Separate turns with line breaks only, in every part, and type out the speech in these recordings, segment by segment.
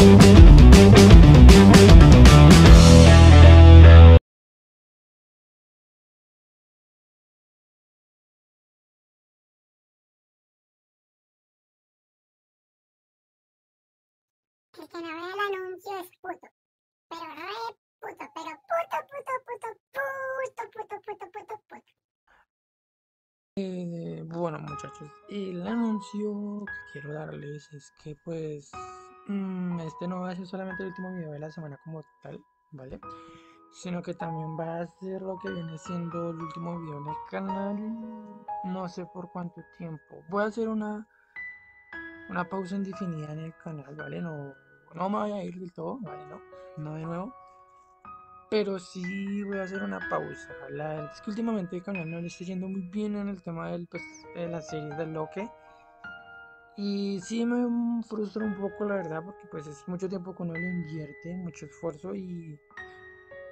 El que no vea el anuncio es puto, pero no re puto, pero puto, puto, puto, puto, puto, puto, puto, puto. puto.
Eh, bueno muchachos, el anuncio que quiero darles es que pues Mm, este no va a ser solamente el último video de la semana como tal, ¿vale? Sino que también va a ser lo que viene siendo el último video en el canal, no sé por cuánto tiempo. Voy a hacer una, una pausa indefinida en el canal, ¿vale? No, no me voy a ir del todo, ¿vale? No, no de nuevo. Pero sí voy a hacer una pausa. es que últimamente el canal no le está yendo muy bien en el tema del, pues, de la serie del Loki y sí me mm, frustra un poco la verdad porque pues es mucho tiempo que uno le invierte, mucho esfuerzo y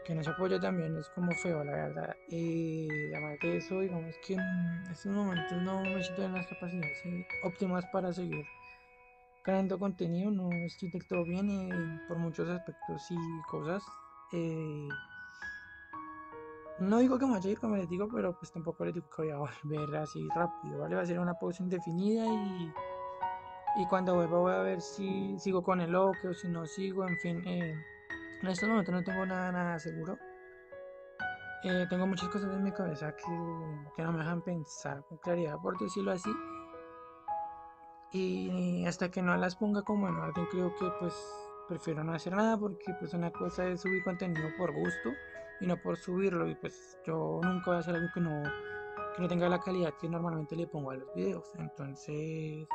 que no se apoya también es como feo la verdad. y eh, además de eso, digamos que en estos momentos no me siento en las capacidades eh, óptimas para seguir creando contenido, no estoy del todo bien eh, por muchos aspectos y cosas. no digo que me vaya a ir como les digo, pero pues tampoco les digo que voy a volver así rápido, ¿vale? Va a ser una pausa indefinida y y cuando vuelva voy a ver si sigo con el loque o si no sigo, en fin. Eh, en estos momentos no tengo nada, nada seguro. Eh, tengo muchas cosas en mi cabeza que, no me dejan pensar con claridad, por decirlo así. Y hasta que no las ponga como en orden, creo que pues prefiero no hacer nada porque pues una cosa de subir contenido por gusto y no por subirlo. Y pues yo nunca voy a hacer algo que no, que no tenga la calidad que normalmente le pongo a los videos. Entonces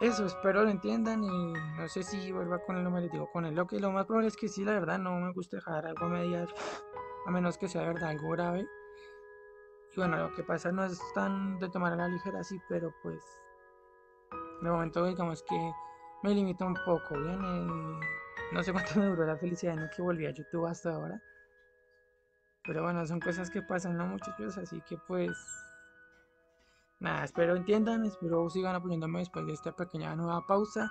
eso, espero lo entiendan y no sé si vuelva con el digo con el que Lo más probable es que sí, la verdad, no me gusta dejar algo a medias, a menos que sea verdad algo grave. Y bueno, lo que pasa no es tan de tomar a la ligera así, pero pues de momento digamos que me limito un poco, ¿bien? Eh, no sé cuánto me duró la felicidad no que volví a YouTube hasta ahora. Pero bueno, son cosas que pasan, ¿no? Muchas así que pues Nada, espero entiendan, espero sigan apoyándome después de esta pequeña nueva pausa.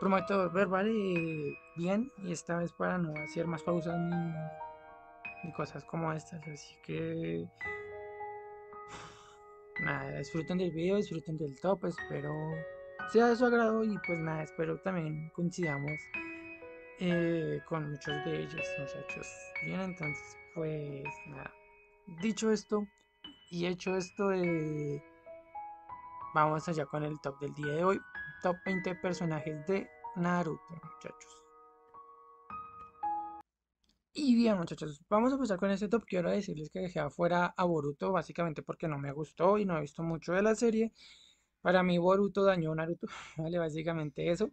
Prometo volver, ¿vale? Eh, bien, y esta vez para no hacer más pausas ni, cosas como estas. Así que... Nada, disfruten del video, disfruten del top, espero sea de su agrado y pues nada, espero también coincidamos eh, con muchos de ellos, muchachos. Bien, entonces pues nada, dicho esto, y hecho esto, vamos allá con el top del día de hoy. Top 20 personajes de Naruto, muchachos. Y bien, muchachos, vamos a empezar con este top. Quiero decirles que dejé afuera a Boruto, básicamente porque no me gustó y no he visto mucho de la serie. Para mí, Boruto dañó a Naruto, ¿vale? Básicamente eso.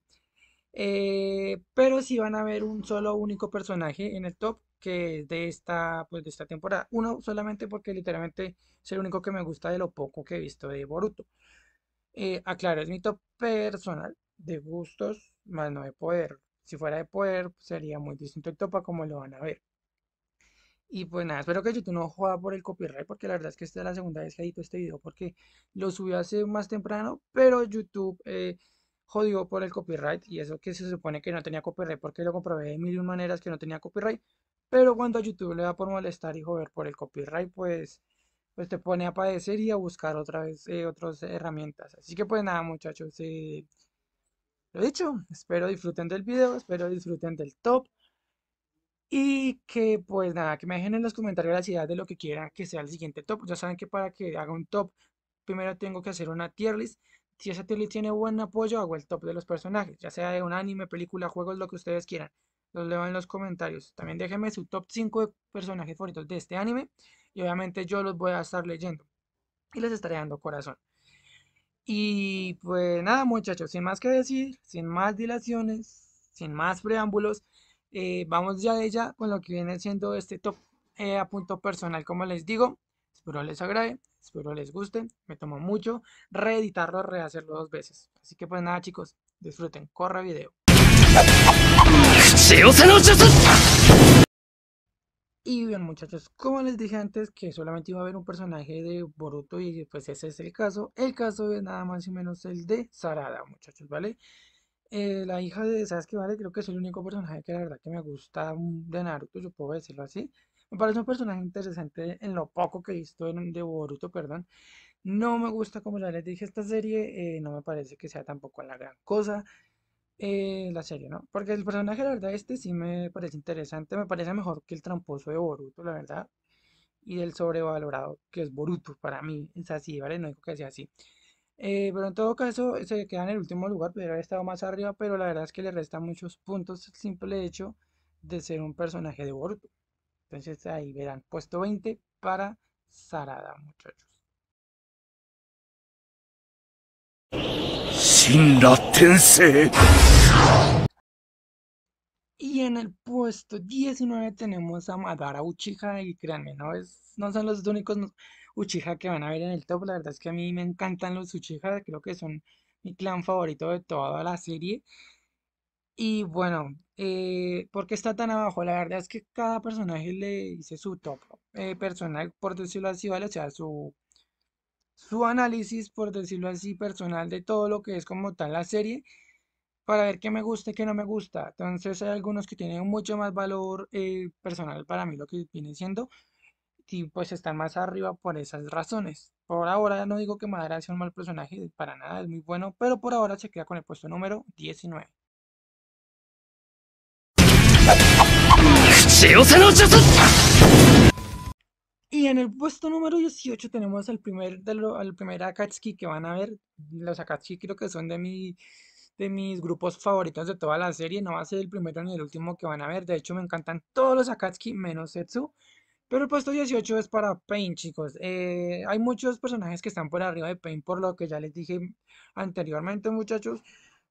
Eh, pero si van a ver un solo único personaje en el top, que es de esta, pues, de esta temporada. Uno solamente porque literalmente es el único que me gusta de lo poco que he visto de Boruto. Eh, aclaro, es mi top personal de gustos, más no de poder. Si fuera de poder, sería muy distinto el topa como lo van a ver. Y pues nada, espero que YouTube no juegue por el copyright, porque la verdad es que esta es la segunda vez que edito este video, porque lo subí hace más temprano, pero YouTube eh, jodió por el copyright, y eso que se supone que no tenía copyright, porque lo comprobé de mil maneras que no tenía copyright, pero cuando a YouTube le da por molestar y joder por el copyright, pues, pues te pone a padecer y a buscar otra vez eh, otras herramientas. Así que pues nada muchachos, eh, lo dicho, espero disfruten del video, espero disfruten del top. Y que pues nada, que me dejen en los comentarios la ciudad de lo que quiera que sea el siguiente top. Ya saben que para que haga un top, primero tengo que hacer una tier list. Si esa tier list tiene buen apoyo, hago el top de los personajes, ya sea de un anime, película, juegos, lo que ustedes quieran los leo en los comentarios. También déjenme su top 5 de personajes favoritos de este anime y obviamente yo los voy a estar leyendo y les estaré dando corazón. Y pues nada muchachos, sin más que decir, sin más dilaciones, sin más preámbulos, eh, vamos ya de ya con lo que viene siendo este top eh, a punto personal, como les digo. Espero les agrade, espero les guste, me tomó mucho reeditarlo, rehacerlo dos veces. Así que pues nada chicos, disfruten, corre video. Y bien muchachos, como les dije antes que solamente iba a haber un personaje de Boruto y pues ese es el caso. El caso es nada más y menos el de Sarada muchachos, ¿vale? Eh, la hija de Sasuke, ¿vale? Creo que es el único personaje que la verdad que me gusta de Naruto, yo puedo decirlo así. Me parece un personaje interesante en lo poco que he visto de Boruto, perdón. No me gusta, como ya les dije, esta serie, eh, no me parece que sea tampoco la gran cosa. Eh, la serie, ¿no? Porque el personaje, la verdad, este sí me parece interesante, me parece mejor que el tramposo de Boruto, la verdad, y el sobrevalorado que es Boruto para mí, es así, ¿vale? No digo que sea así. Eh, pero en todo caso, se queda en el último lugar, podría haber estado más arriba, pero la verdad es que le resta muchos puntos el simple hecho de ser un personaje de Boruto. Entonces ahí verán, puesto 20 para Sarada, muchachos. Y en el puesto 19 tenemos a Madara Uchiha y créanme, no, es, no son los únicos Uchiha que van a ver en el top. La verdad es que a mí me encantan los Uchiha, creo que son mi clan favorito de toda la serie. Y bueno, porque eh, ¿por qué está tan abajo? La verdad es que cada personaje le dice su top eh, personal, por decirlo así, ¿vale? O sea, su su análisis, por decirlo así, personal de todo lo que es como tal la serie para ver qué me gusta y qué no me gusta. Entonces hay algunos que tienen mucho más valor eh, personal para mí lo que viene siendo y pues están más arriba por esas razones. Por ahora no digo que Madara sea un mal personaje, para nada, es muy bueno, pero por ahora se queda con el puesto número 19 en el puesto número 18 tenemos al primer, de al primer Akatsuki que van a ver. Los Akatsuki creo que son de, mi, de mis grupos favoritos de toda la serie. No va a ser el primero ni el último que van a ver. De hecho, me encantan todos los Akatsuki menos Setsu. Pero el puesto 18 es para Pain, chicos. Eh, hay muchos personajes que están por arriba de Pain, por lo que ya les dije anteriormente, muchachos.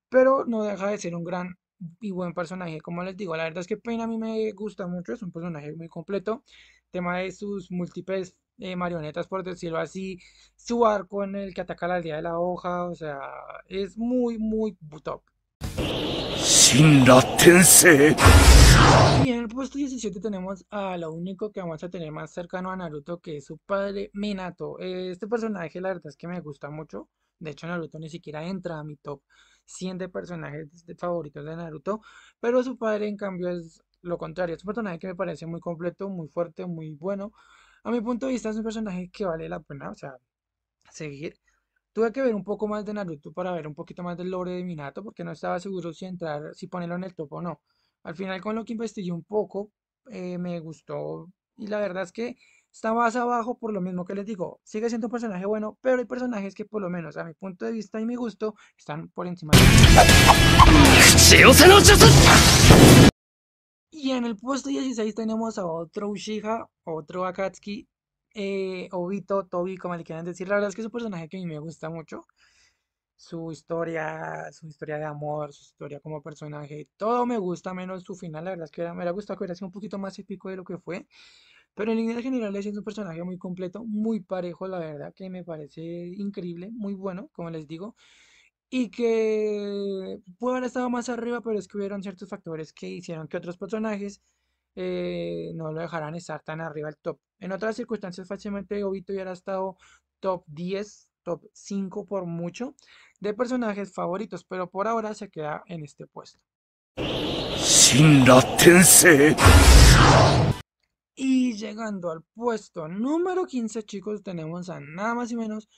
Pero no deja de ser un gran y buen personaje. Como les digo, la verdad es que Pain a mí me gusta mucho. Es un personaje muy completo tema de sus múltiples eh, marionetas, por decirlo así, su arco en el que ataca la aldea de la hoja, o sea, es muy, muy top. Y en el puesto 17 tenemos a lo único que vamos a tener más cercano a Naruto, que es su padre Minato. Este personaje, la verdad es que me gusta mucho. De hecho, Naruto ni siquiera entra a mi top 100 de personajes favoritos de Naruto, pero su padre, en cambio, es lo contrario. Es un personaje que me parece muy completo, muy fuerte, muy bueno. A mi punto de vista es un personaje que vale la pena, o sea, seguir. Tuve que ver un poco más de Naruto para ver un poquito más del lore de Minato, porque no estaba seguro si entrar, si ponerlo en el topo o no. Al final con lo que investigué un poco, eh, me gustó y la verdad es que está más abajo por lo mismo que les digo. Sigue siendo un personaje bueno, pero hay personajes que por lo menos a mi punto de vista y mi gusto están por encima. De... Y en el puesto 16 tenemos a otro Uchiha, otro Akatsuki, eh, Obito, Tobi, como le quieran decir. La verdad es que es un personaje que a mí me gusta mucho. Su historia, su historia de amor, su historia como personaje, todo me gusta menos su final. La verdad es que me hubiera gustado que hubiera sido un poquito más épico de lo que fue. Pero en líneas generales es un personaje muy completo, muy parejo, la verdad, que me parece increíble, muy bueno, como les digo y que puede haber estado más arriba, pero es que hubieron ciertos factores que hicieron que otros personajes eh, no lo dejaran estar tan arriba el top. En otras circunstancias, fácilmente Obito hubiera estado top 10, top 5 por mucho de personajes favoritos, pero por ahora se queda en este puesto. Y llegando al puesto número 15, chicos, tenemos a nada más y menos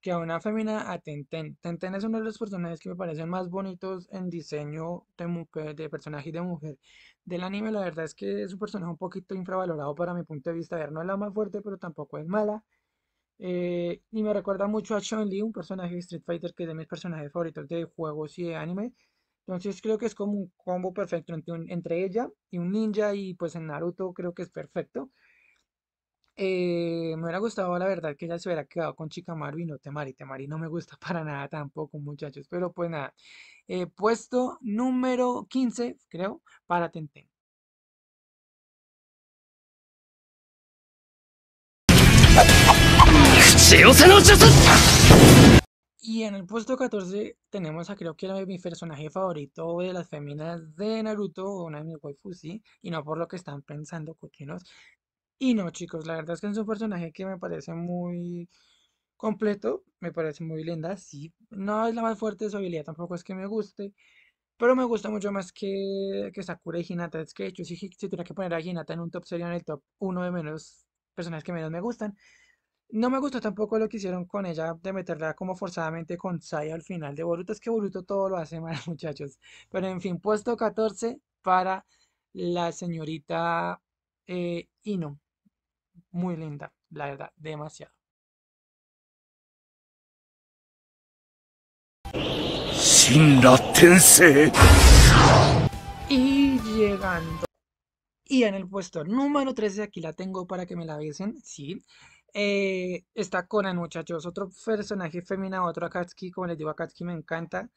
que a una femina, a Tenten. Tenten es uno de los personajes que me parecen más bonitos en diseño de, personaje y de mujer del anime. La verdad es que es un personaje un poquito infravalorado para mi punto de vista. A ver, no es la más fuerte, pero tampoco es mala. Eh, y me recuerda mucho a Chun Li, un personaje de Street Fighter que es de mis personajes favoritos de juegos y de anime. Entonces creo que es como un combo perfecto entre ella y un ninja y pues en Naruto creo que es perfecto. Eh, me hubiera gustado, la verdad, que ella se hubiera quedado con Maru y no Temari. Temari no me gusta para nada tampoco, muchachos. Pero pues nada, eh, puesto número 15, creo, para Tenten. Y en el puesto 14 tenemos a creo que era mi personaje favorito de las feminas de Naruto, una de mis waifus, y no por lo que están pensando coquinos. Y no, chicos, la verdad es que es un personaje que me parece muy completo, me parece muy linda, sí. No es la más fuerte de su habilidad, tampoco es que me guste. Pero me gusta mucho más que, que Sakura y Hinata. Es que yo si tuviera que poner a Hinata en un top sería en el top uno de menos personajes que menos me gustan. No me gustó tampoco lo que hicieron con ella de meterla como forzadamente con Sai al final de Boruto. Es que Boruto todo lo hace mal, muchachos. Pero en fin, puesto 14 para la señorita eh, Ino muy linda, la verdad, demasiado. Y llegando. Y en el puesto número 13, aquí la tengo para que me la avisen. sí. Eh, está Conan, muchachos. Otro personaje femenino, otro Akatsuki, como les digo, Akatsuki me encanta.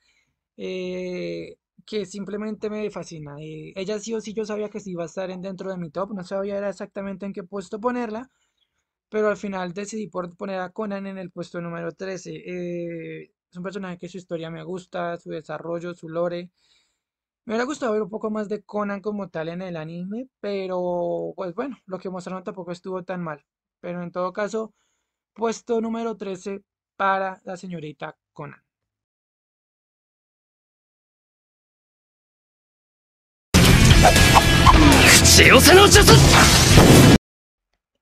Eh, que simplemente me fascina. Eh, ella sí o sí yo sabía que sí iba a estar en, dentro de mi top, no sabía exactamente en qué puesto ponerla, pero al final decidí por poner a Conan en el puesto número 13. Eh, es un personaje que su historia me gusta, su desarrollo, su lore. Me hubiera gustado ver un poco más de Conan como tal en el anime, pero pues bueno, lo que mostraron tampoco estuvo tan mal. Pero en todo caso, puesto número 13 para la señorita Conan.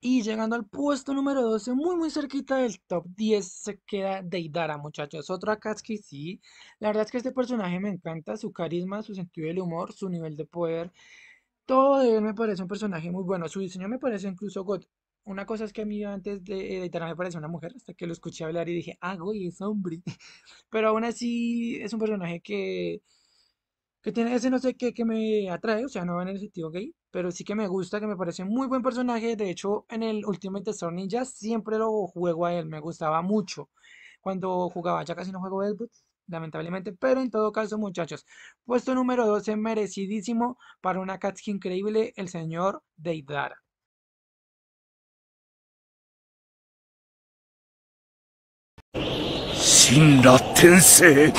Y llegando al puesto número 12, muy muy cerquita del top 10, se queda Deidara, muchachos. Otra Akatsuki, sí. La verdad es que este personaje me encanta, su carisma, su sentido del humor, su nivel de poder. Todo de él me parece un personaje muy bueno. Su diseño me parece incluso God. Una cosa es que a mí antes de eh, Deidara me parecía una mujer, hasta que lo escuché hablar y dije, ah, güey, es hombre. Pero aún así es un personaje que, que tiene ese no sé qué que me atrae, o sea, no va en el sentido gay pero sí que me gusta, que me parece muy buen personaje. De hecho, en el Ultimate storm Ninja siempre lo juego a él, me gustaba mucho. Cuando jugaba, ya casi no juego Deadwood, lamentablemente, pero en todo caso, muchachos, puesto número 12, merecidísimo para una catch increíble, el señor Deidara.
Shinra Tensei.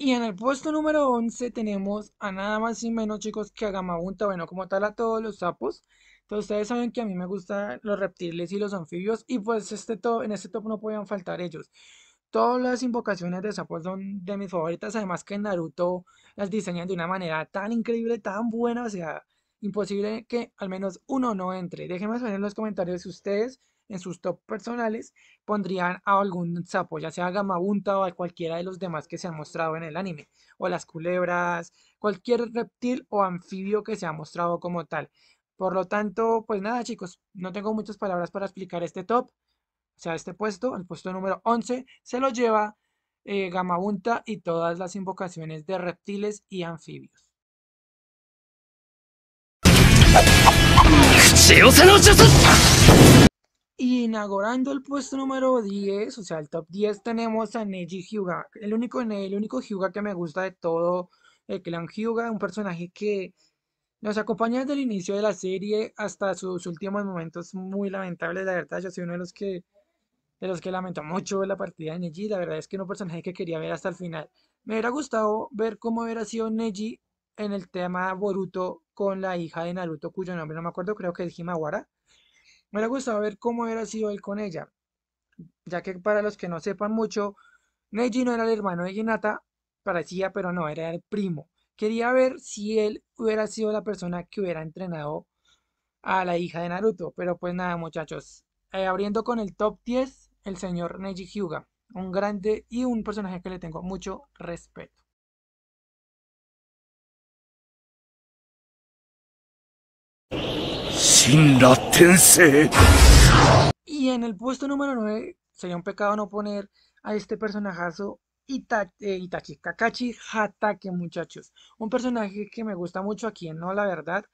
Y en el puesto número 11 tenemos a nada más y menos chicos que a Gamabunta, bueno, como tal a todos los sapos. Entonces ustedes saben que a mí me gustan los reptiles y los anfibios y pues este top, en este top no podían faltar ellos. Todas las invocaciones de sapos son de mis favoritas, además que en Naruto las diseñan de una manera tan increíble, tan buena, o sea, imposible que al menos uno no entre. Déjenme saber en los comentarios si ustedes en sus top personales, pondrían a algún sapo, ya sea Gamabunta o a cualquiera de los demás que se han mostrado en el anime, o las culebras, cualquier reptil o anfibio que se ha mostrado como tal. Por lo tanto, pues nada chicos, no tengo muchas palabras para explicar este top, o sea, este puesto, el puesto número 11, se lo lleva eh, Gamabunta y todas las invocaciones de reptiles y anfibios inaugurando el puesto número 10, o sea, el top 10 tenemos a Neji Hyuga, el único, el único Hyuga que me gusta de todo el clan Hyuga, un personaje que nos acompaña desde el inicio de la serie hasta sus últimos momentos muy lamentables, la verdad, yo soy uno de los que de los que lamento mucho la partida de Neji, la verdad es que es un personaje que quería ver hasta el final. Me hubiera gustado ver cómo hubiera sido Neji en el tema Boruto con la hija de Naruto, cuyo nombre no me acuerdo, creo que es Himawara. Me hubiera gustado ver cómo hubiera sido él con ella, ya que para los que no sepan mucho, Neji no era el hermano de Hinata, parecía, pero no, era el primo. Quería ver si él hubiera sido la persona que hubiera entrenado a la hija de Naruto, pero pues nada, muchachos. Eh, abriendo con el top 10, el señor Neji Hyuga, un grande y un personaje que le tengo mucho respeto. Y en el puesto número 9 sería un pecado no poner a este personajazo eh, Itachi Kakashi Hatake, muchachos. Un personaje que me gusta mucho, aquí no, la verdad.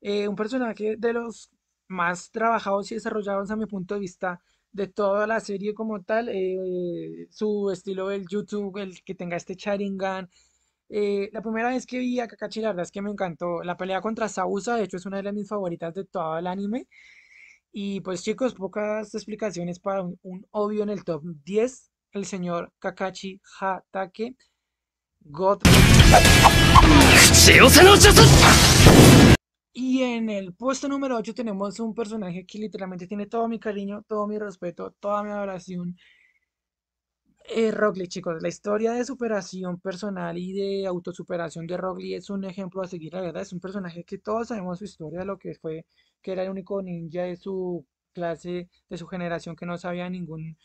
Eh, un personaje de los más trabajados y desarrollados a mi punto de vista de toda la serie como tal. Eh, su estilo del YouTube, el que tenga este Sharingan, eh, la primera vez que vi a Kakashi, la verdad es que me encantó. La pelea contra Sausa, de hecho, es una de mis favoritas de todo el anime. Y pues chicos, pocas explicaciones para un, obvio en el top 10. El señor Kakashi Hatake. God. Y en el puesto número 8 tenemos un personaje que literalmente tiene todo mi cariño, todo mi respeto, toda mi adoración eh, Rockley, chicos, la historia de superación personal y de autosuperación de Rockley es un ejemplo a seguir, la verdad, es un personaje que todos sabemos su historia, lo que fue, que era el único ninja de su clase, de su generación, que no sabía ningún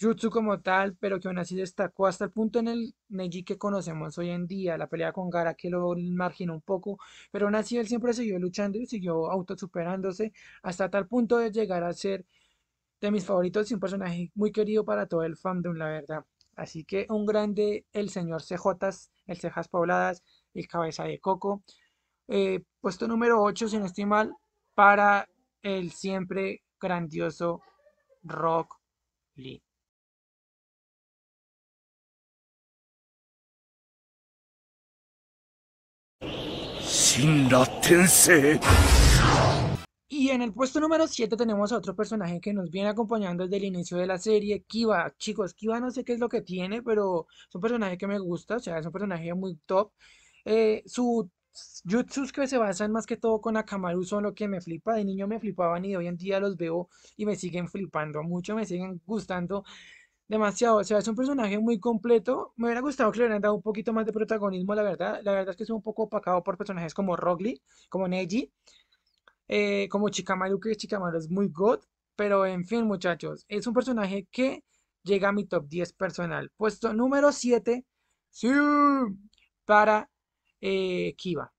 jutsu como tal, pero que aún así destacó hasta el punto en el Neji que conocemos hoy en día, la pelea con Gara que lo marginó un poco, pero aún así él siempre siguió luchando y siguió autosuperándose hasta tal punto de llegar a ser de mis favoritos y un personaje muy querido para todo el fandom, la verdad. Así que un grande, el señor CJ el Cejas Pobladas, el Cabeza de Coco. Eh, puesto número 8, sin no mal, para el siempre grandioso Rock Lee.
Shinra Tensei.
Y en el puesto número 7 tenemos a otro personaje que nos viene acompañando desde el inicio de la serie, Kiva. Chicos, Kiba no sé qué es lo que tiene, pero es un personaje que me gusta, o sea, es un personaje muy top. Eh, su que se basan más que todo con Akamaru son lo que me flipa. De niño me flipaban y hoy en día los veo y me siguen flipando mucho, me siguen gustando demasiado. O sea, es un personaje muy completo. Me hubiera gustado que le hubieran dado un poquito más de protagonismo, la verdad. La verdad es que es un poco opacado por personajes como Rogli, como Neji. Eh, como Chikamaru, que Chikamaru es muy good pero en fin, muchachos, es un personaje que llega a mi top 10 personal. Puesto número 7, para eh, Kiba.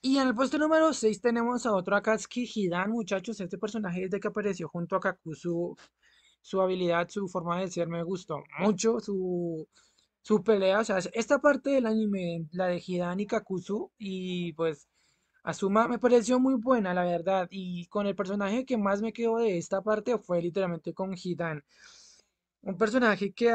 Y en el puesto número 6 tenemos a otro Akatsuki Hidan, muchachos. Este personaje es desde que apareció junto a Kakuzu su habilidad, su forma de ser me gustó mucho, su, su pelea, o sea, esta parte del anime, la de Hidan y Kakuzu, y pues Asuma me pareció muy buena, la verdad, y con el personaje que más me quedó de esta parte fue literalmente con Hidan. Un personaje que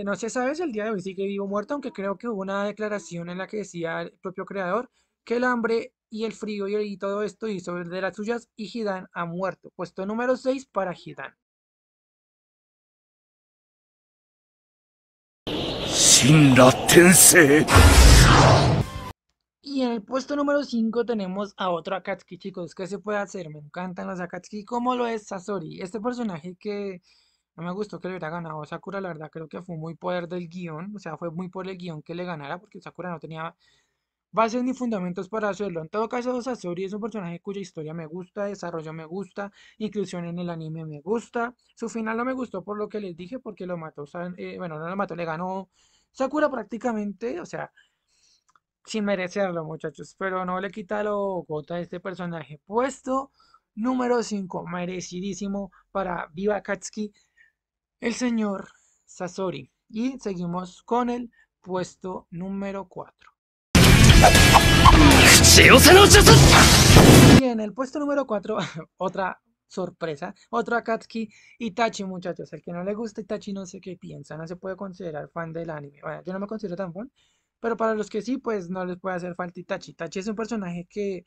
eh, no se sabe si el día de hoy sigue vivo muerto, aunque creo que hubo una declaración en la que decía el propio creador que el hambre y el frío y, todo esto hizo de las suyas y Hidan ha muerto. Puesto número 6 para Hidan. Y en el puesto número 5 tenemos a otro Akatsuki, chicos. ¿Qué se puede hacer? Me encantan los Akatsuki, ¿Cómo lo es Sasori. Este personaje que no me gustó que le hubiera ganado Sakura, la verdad, creo que fue muy poder del guión. O sea, fue muy por el guión que le ganara, porque Sakura no tenía bases ni fundamentos para hacerlo. En todo caso, Sasori es un personaje cuya historia me gusta, desarrollo me gusta, inclusión en el anime me gusta. Su final no me gustó por lo que les dije, porque lo mató, eh, bueno, no lo mató, le ganó Sakura prácticamente, o sea, sin merecerlo, muchachos, pero no le quita lo gota a este personaje. Puesto número 5, merecidísimo para Viva Katsuki, el señor Sasori. Y seguimos con el puesto número 4. Bien, en el puesto número 4, otra sorpresa. Otro Akatsuki Itachi, muchachos. El que no le gusta Itachi no sé qué piensa, no se puede considerar fan del anime. Bueno, yo no me considero tan fan, pero para los que sí, pues no les puede hacer falta Itachi. Itachi es un personaje que,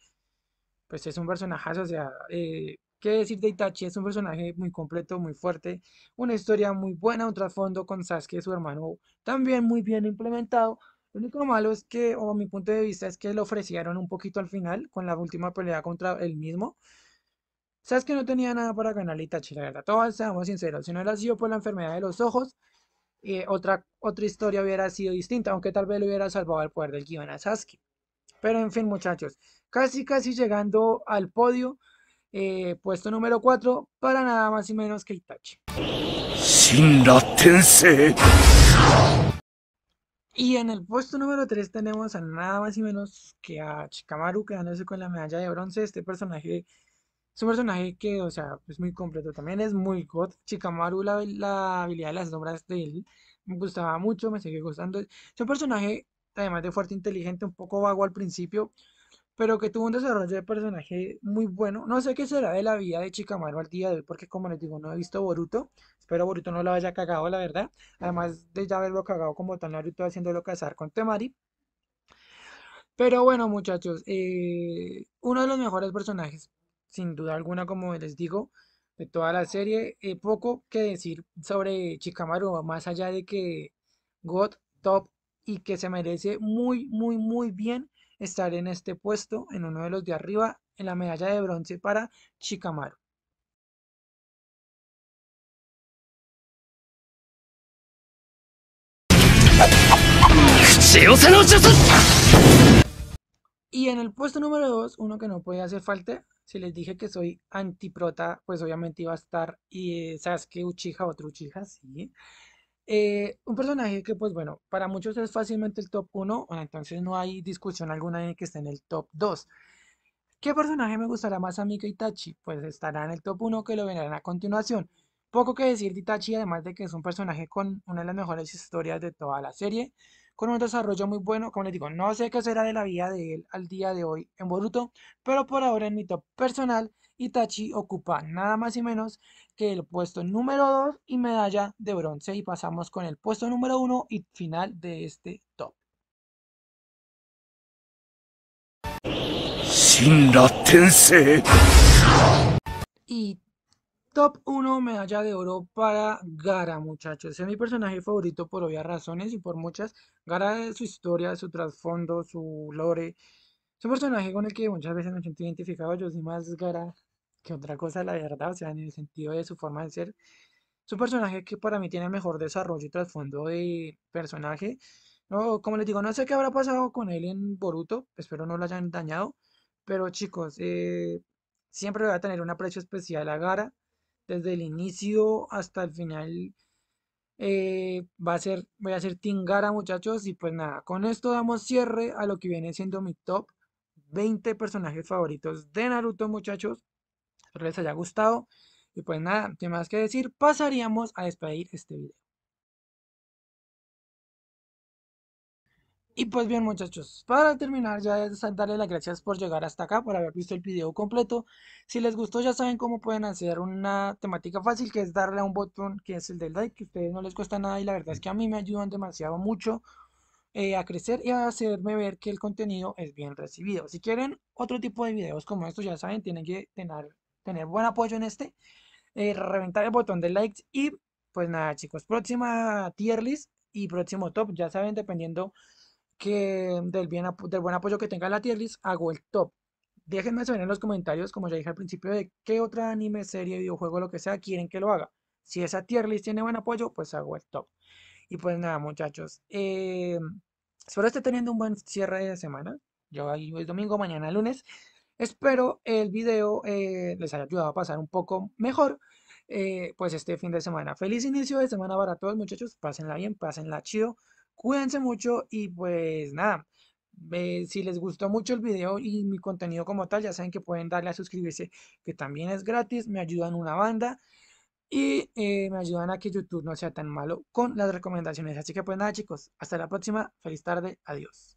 pues es un personaje, o sea, eh, ¿qué decir de Itachi? Es un personaje muy completo, muy fuerte, una historia muy buena, un trasfondo con Sasuke, su hermano, también muy bien implementado. Lo único malo es que, o mi punto de vista, es que lo ofrecieron un poquito al final con la última pelea contra él mismo. Sabes que no tenía nada para ganar Itachi, la verdad. Todos seamos sinceros. Si no hubiera sido por la enfermedad de los ojos, eh, otra, otra historia hubiera sido distinta, aunque tal vez le hubiera salvado al poder del guión a Sasuke. Pero en fin, muchachos, casi casi llegando al podio, eh, puesto número 4, para nada más y menos que Itachi. Y en el puesto número 3 tenemos a nada más y menos que a Chikamaru quedándose con la medalla de bronce. Este personaje es un personaje que, o sea, es muy completo también, es muy god. Chikamaru, la, habilidad de las sombras de él, me gustaba mucho, me sigue gustando. Es un personaje, además de fuerte, inteligente, un poco vago al principio, pero que tuvo un desarrollo de personaje muy bueno. No sé qué será de la vida de Chikamaru al día de hoy, porque como les digo, no he visto Boruto. Espero Boruto no lo haya cagado, la verdad. Además de ya haberlo cagado como tan Naruto haciéndolo casar con Temari. Pero bueno, muchachos, eh, uno de los mejores personajes sin duda alguna, como les digo, de toda la serie. Eh, poco que decir sobre Chikamaru, más allá de que God top y que se merece muy, muy, muy bien estar en este puesto, en uno de los de arriba, en la medalla de bronce para Chikamaru. Y en el puesto número 2, uno que no podía hacer falta, si les dije que soy antiprota, pues obviamente iba a estar y eh, Sasuke Uchiha, otro Uchiha, sí. Eh, un personaje que, pues bueno, para muchos es fácilmente el top 1, ah, entonces no hay discusión alguna en que esté en el top 2. ¿Qué personaje me gustará más a mí que Itachi? Pues estará en el top 1 que lo verán a continuación. Poco que decir de Itachi, además de que es un personaje con una de las mejores historias de toda la serie con un desarrollo muy bueno. Como les digo, no sé qué será de la vida de él al día de hoy en Boruto, pero por ahora en mi top personal, Itachi ocupa nada más y menos que el puesto número 2 y medalla de bronce. Y pasamos con el puesto número 1 y final de este top.
Shinra
Y Top 1 medalla de oro para Gara, muchachos. Es mi personaje favorito por obvias razones y por muchas. Gara de su historia, su trasfondo, su lore. Es un personaje con el que muchas veces me siento identificado. Yo soy más Gara que otra cosa, la verdad. O sea, en el sentido de su forma de ser. Es un personaje que para mí tiene mejor desarrollo y trasfondo de personaje. No, como les digo, no sé qué habrá pasado con él en Boruto. Espero no lo hayan dañado. Pero chicos, eh, siempre voy a tener un aprecio especial a Gara desde el inicio hasta el final. Eh, va a ser, voy a hacer Tingara, muchachos. Y pues nada, con esto damos cierre a lo que viene siendo mi top 20 personajes favoritos de Naruto, muchachos. Espero les haya gustado. Y pues nada, qué más que decir, pasaríamos a despedir este video. Y pues bien muchachos, para terminar ya es darles las gracias por llegar hasta acá, por haber visto el video completo. Si les gustó ya saben cómo pueden hacer una temática fácil que es darle a un botón que es el del like, que a ustedes no les cuesta nada y la verdad es que a mí me ayudan demasiado mucho eh, a crecer y a hacerme ver que el contenido es bien recibido. Si quieren otro tipo de videos como estos ya saben, tienen que tener, tener buen apoyo en este, eh, reventar el botón de likes y pues nada chicos, próxima tier list y próximo top, ya saben dependiendo que del, bien, buen apoyo que tenga la tier list, hago el top. Déjenme saber en los comentarios, como ya dije al principio, de qué otra anime, serie, videojuego, lo que sea, quieren que lo haga. Si esa tier list tiene buen apoyo, pues hago el top. Y pues nada, muchachos. Eh, espero esté teniendo un buen cierre de semana. Yo ahí hoy domingo, mañana lunes. Espero el video eh, les haya ayudado a pasar un poco mejor. Eh, pues este fin de semana. Feliz inicio de semana para todos, muchachos. Pásenla bien, pásenla chido. Cuídense mucho y pues nada. si les gustó mucho el video y mi contenido como tal, ya saben que pueden darle a suscribirse, que también es gratis, me ayudan una banda y eh, me ayudan a que YouTube no sea tan malo con las recomendaciones. Así que pues nada chicos, hasta la próxima, feliz tarde, adiós.